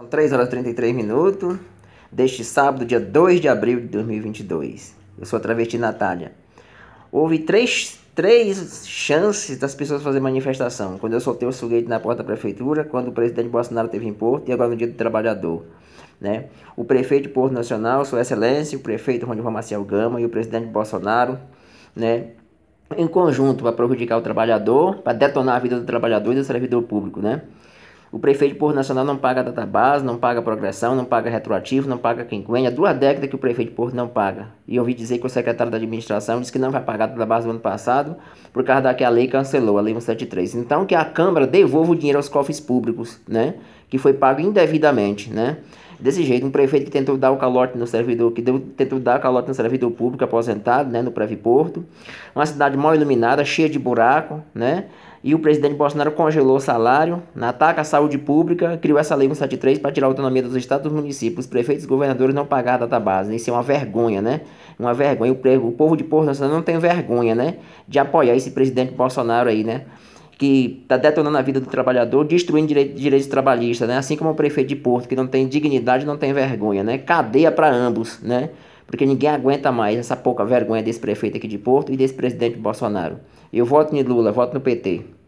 São 3 horas e 33 minutos deste sábado, dia 2 de abril de 2022. Eu sou a travesti Natália. Houve três, três chances das pessoas fazerem manifestação. Quando eu soltei o foguete na porta da prefeitura, quando o presidente Bolsonaro teve em Porto e agora no dia do trabalhador. Né? O prefeito de Porto Nacional, Sua Excelência, o prefeito Rondivão Maciel Gama e o presidente Bolsonaro, né? em conjunto para prejudicar o trabalhador, para detonar a vida do trabalhador e do servidor público. Né? O prefeito Porto nacional não paga data base, não paga progressão, não paga retroativo, não paga quinquênia. Duas décadas que o prefeito Porto não paga. E eu ouvi dizer que o secretário da administração disse que não vai pagar base no ano passado por causa da que a lei cancelou, a lei 173. Então que a Câmara devolva o dinheiro aos cofres públicos, né? Que foi pago indevidamente, né? Desse jeito, um prefeito que tentou dar o calote no servidor, que deu, tentou dar o calote no servidor público aposentado, né, no Previporto, uma cidade mal iluminada, cheia de buraco, né, e o presidente Bolsonaro congelou o salário, ataca a saúde pública, criou essa lei 173 para tirar a autonomia dos estados dos municípios, prefeitos e governadores não pagaram a data base, isso é uma vergonha, né, uma vergonha, o, povo de Porto Nacional não tem vergonha, né, de apoiar esse presidente Bolsonaro aí, né, que está detonando a vida do trabalhador, destruindo direitos direito trabalhistas, né? assim como o prefeito de Porto, que não tem dignidade, não tem vergonha, né? cadeia para ambos, né? porque ninguém aguenta mais essa pouca vergonha desse prefeito aqui de Porto e desse presidente Bolsonaro. Eu voto em Lula, voto no PT.